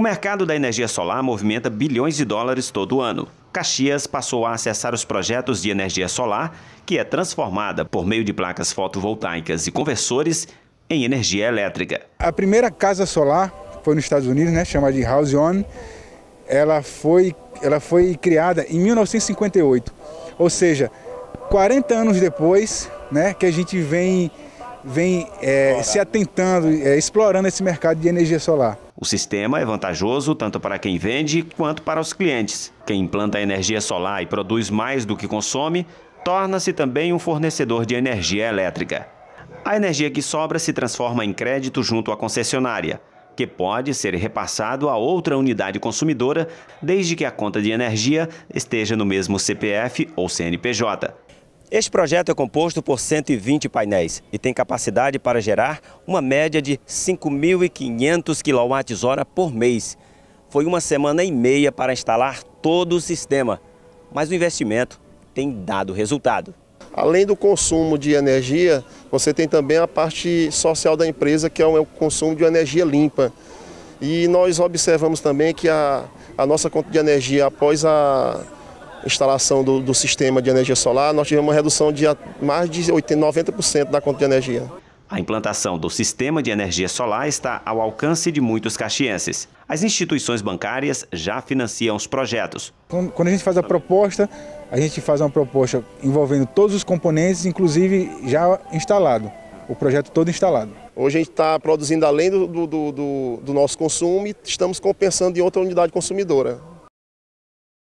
O mercado da energia solar movimenta bilhões de dólares todo ano. Caxias passou a acessar os projetos de energia solar, que é transformada por meio de placas fotovoltaicas e conversores em energia elétrica. A primeira casa solar foi nos Estados Unidos, né, chamada de House On. Ela foi, ela foi criada em 1958, ou seja, 40 anos depois né, que a gente vem vem é, se atentando, é, explorando esse mercado de energia solar. O sistema é vantajoso tanto para quem vende quanto para os clientes. Quem implanta energia solar e produz mais do que consome, torna-se também um fornecedor de energia elétrica. A energia que sobra se transforma em crédito junto à concessionária, que pode ser repassado a outra unidade consumidora, desde que a conta de energia esteja no mesmo CPF ou CNPJ. Este projeto é composto por 120 painéis e tem capacidade para gerar uma média de 5.500 kWh por mês. Foi uma semana e meia para instalar todo o sistema, mas o investimento tem dado resultado. Além do consumo de energia, você tem também a parte social da empresa, que é o consumo de energia limpa. E nós observamos também que a, a nossa conta de energia após a instalação do, do sistema de energia solar, nós tivemos uma redução de mais de 80, 90% da conta de energia. A implantação do sistema de energia solar está ao alcance de muitos caxienses. As instituições bancárias já financiam os projetos. Quando a gente faz a proposta, a gente faz uma proposta envolvendo todos os componentes, inclusive já instalado, o projeto todo instalado. Hoje a gente está produzindo além do, do, do, do nosso consumo e estamos compensando em outra unidade consumidora.